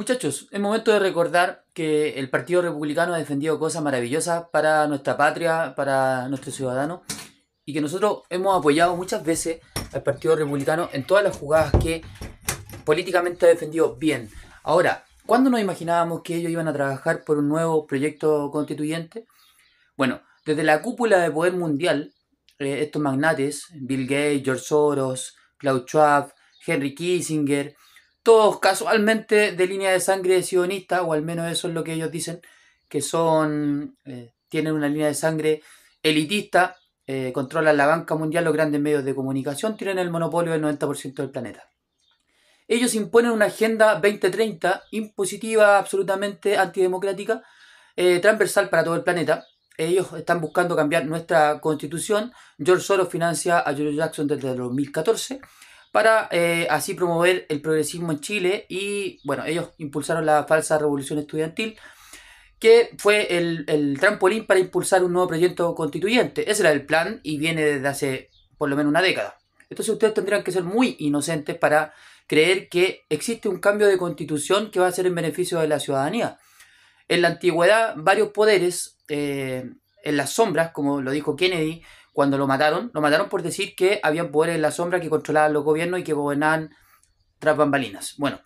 Muchachos, es momento de recordar que el Partido Republicano ha defendido cosas maravillosas para nuestra patria, para nuestros ciudadanos, y que nosotros hemos apoyado muchas veces al Partido Republicano en todas las jugadas que políticamente ha defendido bien. Ahora, ¿cuándo nos imaginábamos que ellos iban a trabajar por un nuevo proyecto constituyente? Bueno, desde la cúpula de poder mundial, eh, estos magnates, Bill Gates, George Soros, Klaus Schwab, Henry Kissinger, todos casualmente de línea de sangre sionista, o al menos eso es lo que ellos dicen, que son, eh, tienen una línea de sangre elitista, eh, controlan la banca mundial, los grandes medios de comunicación, tienen el monopolio del 90% del planeta. Ellos imponen una agenda 2030 impositiva, absolutamente antidemocrática, eh, transversal para todo el planeta. Ellos están buscando cambiar nuestra constitución. George Soros financia a George Jackson desde el 2014 para eh, así promover el progresismo en Chile y bueno, ellos impulsaron la falsa revolución estudiantil que fue el, trampolín para impulsar un nuevo proyecto constituyente. Ese era el plan y viene desde hace por lo menos una década. Entonces ustedes tendrían que ser muy inocentes para creer que existe un cambio de constitución que va a ser en beneficio de la ciudadanía. En la antigüedad, varios poderes eh, en las sombras, como lo dijo Kennedy, cuando lo mataron, lo mataron por decir que habían poderes en la sombra que controlaban los gobiernos y que gobernaban tras bambalinas. Bueno,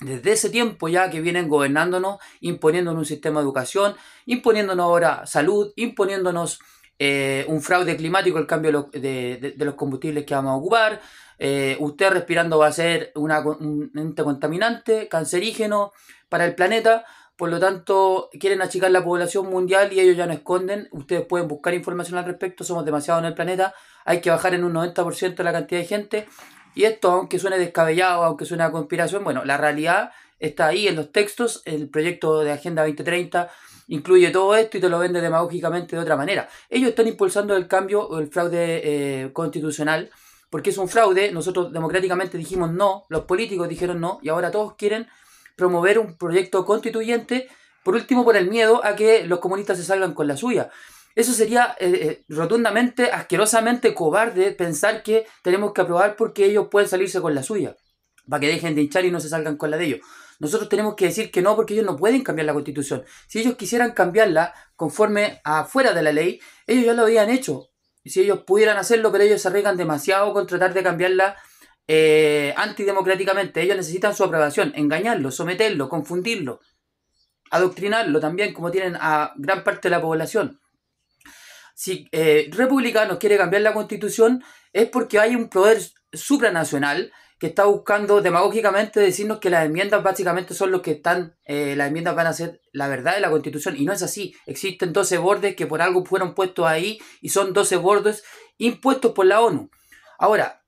desde ese tiempo ya que vienen gobernándonos, imponiéndonos un sistema de educación, imponiéndonos ahora salud, imponiéndonos eh, un fraude climático, el cambio de, los combustibles que vamos a ocupar, eh, usted respirando va a ser un ente contaminante, cancerígeno para el planeta. Por lo tanto, quieren achicar la población mundial y ellos ya no esconden. Ustedes pueden buscar información al respecto. Somos demasiados en el planeta. Hay que bajar en un 90% la cantidad de gente. Y esto, aunque suene descabellado, aunque suene a conspiración, bueno, la realidad está ahí en los textos. El proyecto de Agenda 2030 incluye todo esto y te lo vende demagógicamente de otra manera. Ellos están impulsando el cambio o el fraude eh, constitucional porque es un fraude. Nosotros democráticamente dijimos no, los políticos dijeron no y ahora todos quieren promover un proyecto constituyente, por último por el miedo a que los comunistas se salgan con la suya. Eso sería eh, eh, rotundamente, asquerosamente cobarde pensar que tenemos que aprobar porque ellos pueden salirse con la suya, para que dejen de hinchar y no se salgan con la de ellos. Nosotros tenemos que decir que no porque ellos no pueden cambiar la constitución. Si ellos quisieran cambiarla conforme a fuera de la ley, ellos ya lo habían hecho. Y Si ellos pudieran hacerlo, pero ellos se arriesgan demasiado con tratar de cambiarla eh, antidemocráticamente. Ellos necesitan su aprobación, engañarlo, someterlo, confundirlo, adoctrinarlo también, como tienen a gran parte de la población. Si eh, republicanos quiere cambiar la constitución, es porque hay un poder supranacional que está buscando demagógicamente decirnos que las enmiendas básicamente son los que están, eh, las enmiendas van a ser la verdad de la constitución y no es así. Existen 12 bordes que por algo fueron puestos ahí y son 12 bordes impuestos por la ONU. Ahora,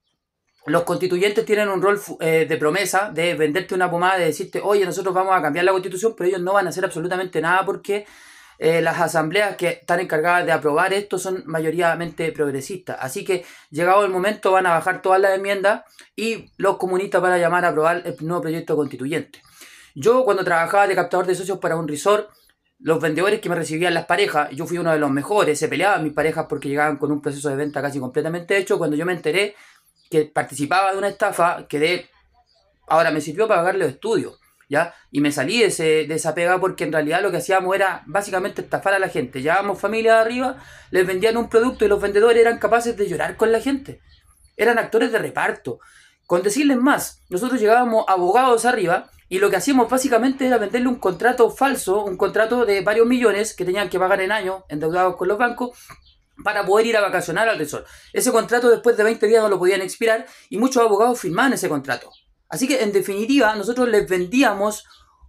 los constituyentes tienen un rol eh, de promesa, de venderte una pomada, de decirte, oye, nosotros vamos a cambiar la constitución, pero ellos no van a hacer absolutamente nada porque eh, las asambleas que están encargadas de aprobar esto son mayoritariamente progresistas. Así que, llegado el momento, van a bajar todas las enmiendas y los comunistas van a llamar a aprobar el nuevo proyecto constituyente. Yo, cuando trabajaba de captador de socios para un resort, los vendedores que me recibían las parejas, yo fui uno de los mejores, se peleaban mis parejas porque llegaban con un proceso de venta casi completamente hecho. Cuando yo me enteré que participaba de una estafa, de ahora me sirvió para pagarle los estudios, ¿ya? Y me salí de, ese, esa porque en realidad lo que hacíamos era básicamente estafar a la gente. Llevábamos familias arriba, les vendían un producto y los vendedores eran capaces de llorar con la gente. Eran actores de reparto. Con decirles más, nosotros llegábamos abogados arriba y lo que hacíamos básicamente era venderle un contrato falso, un contrato de varios millones que tenían que pagar en año, endeudados con los bancos, para poder ir a vacacionar al resort. Ese contrato después de 20 días no lo podían expirar y muchos abogados firmaban ese contrato. Así que en definitiva nosotros les vendíamos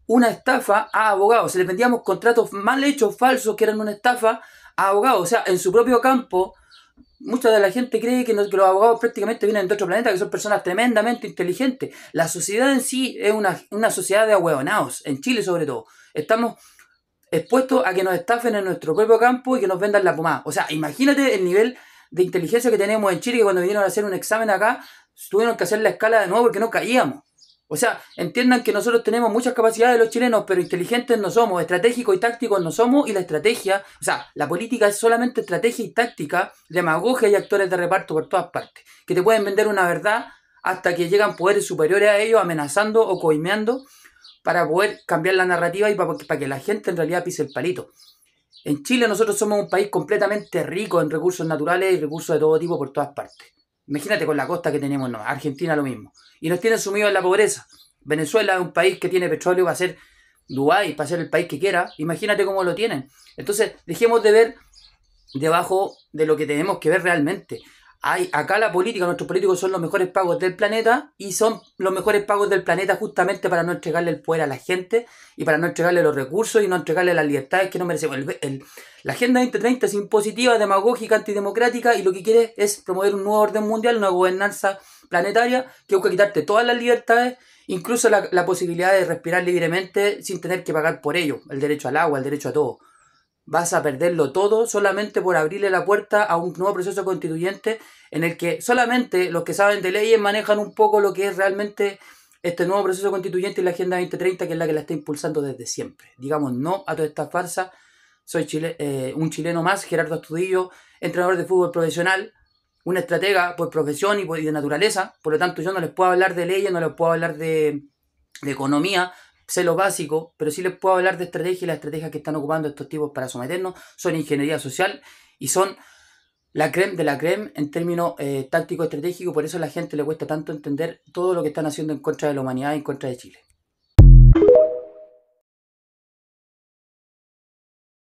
una estafa a abogados, les vendíamos contratos mal hechos, falsos, que eran una estafa a abogados. O sea, en su propio campo, mucha de la gente cree que, los abogados prácticamente vienen de otro planeta, que son personas tremendamente inteligentes. La sociedad en sí es una, sociedad de ahueonados, en Chile sobre todo. Estamos expuestos a que nos estafen en nuestro propio campo y que nos vendan la pomada. O sea, imagínate el nivel de inteligencia que tenemos en Chile que cuando vinieron a hacer un examen acá tuvieron que hacer la escala de nuevo porque no caíamos. O sea, entiendan que nosotros tenemos muchas capacidades los chilenos, pero inteligentes no somos, estratégicos y tácticos no somos, y la estrategia, o sea, la política es solamente estrategia y táctica, demagogia y actores de reparto por todas partes, que te pueden vender una verdad hasta que llegan poderes superiores a ellos amenazando o coimeando para poder cambiar la narrativa y para, que la gente en realidad pise el palito. En Chile nosotros somos un país completamente rico en recursos naturales y recursos de todo tipo por todas partes. Imagínate con la costa que tenemos, no, Argentina lo mismo. Y nos tiene sumidos en la pobreza. Venezuela es un país que tiene petróleo a ser Dubái, para ser el país que quiera. Imagínate cómo lo tienen. Entonces, dejemos de ver debajo de lo que tenemos que ver realmente. Ay, acá la política, nuestros políticos son los mejores pagos del planeta y son los mejores pagos del planeta justamente para no entregarle el poder a la gente y para no entregarle los recursos y no entregarle las libertades que no merecemos. la Agenda 2030 es impositiva, demagógica, antidemocrática y lo que quiere es promover un nuevo orden mundial, una gobernanza planetaria que busca quitarte todas las libertades, incluso la, la posibilidad de respirar libremente sin tener que pagar por ello, el derecho al agua, el derecho a todo vas a perderlo todo solamente por abrirle la puerta a un nuevo proceso constituyente en el que solamente los que saben de leyes manejan un poco lo que es realmente este nuevo proceso constituyente y la Agenda 2030, que es la que la está impulsando desde siempre. Digamos no a toda esta farsa. Soy eh, un chileno más, Gerardo Astudillo, entrenador de fútbol profesional, un estratega por profesión y, de naturaleza. Por lo tanto, yo no les puedo hablar de leyes, no les puedo hablar de, de economía, sé lo básico, pero sí les puedo hablar de estrategia y las estrategias que están ocupando estos tipos para someternos son ingeniería social y son la creme de la creme en términos eh, táctico-estratégico, por eso a la gente le cuesta tanto entender todo lo que están haciendo en contra de la humanidad y en contra de Chile.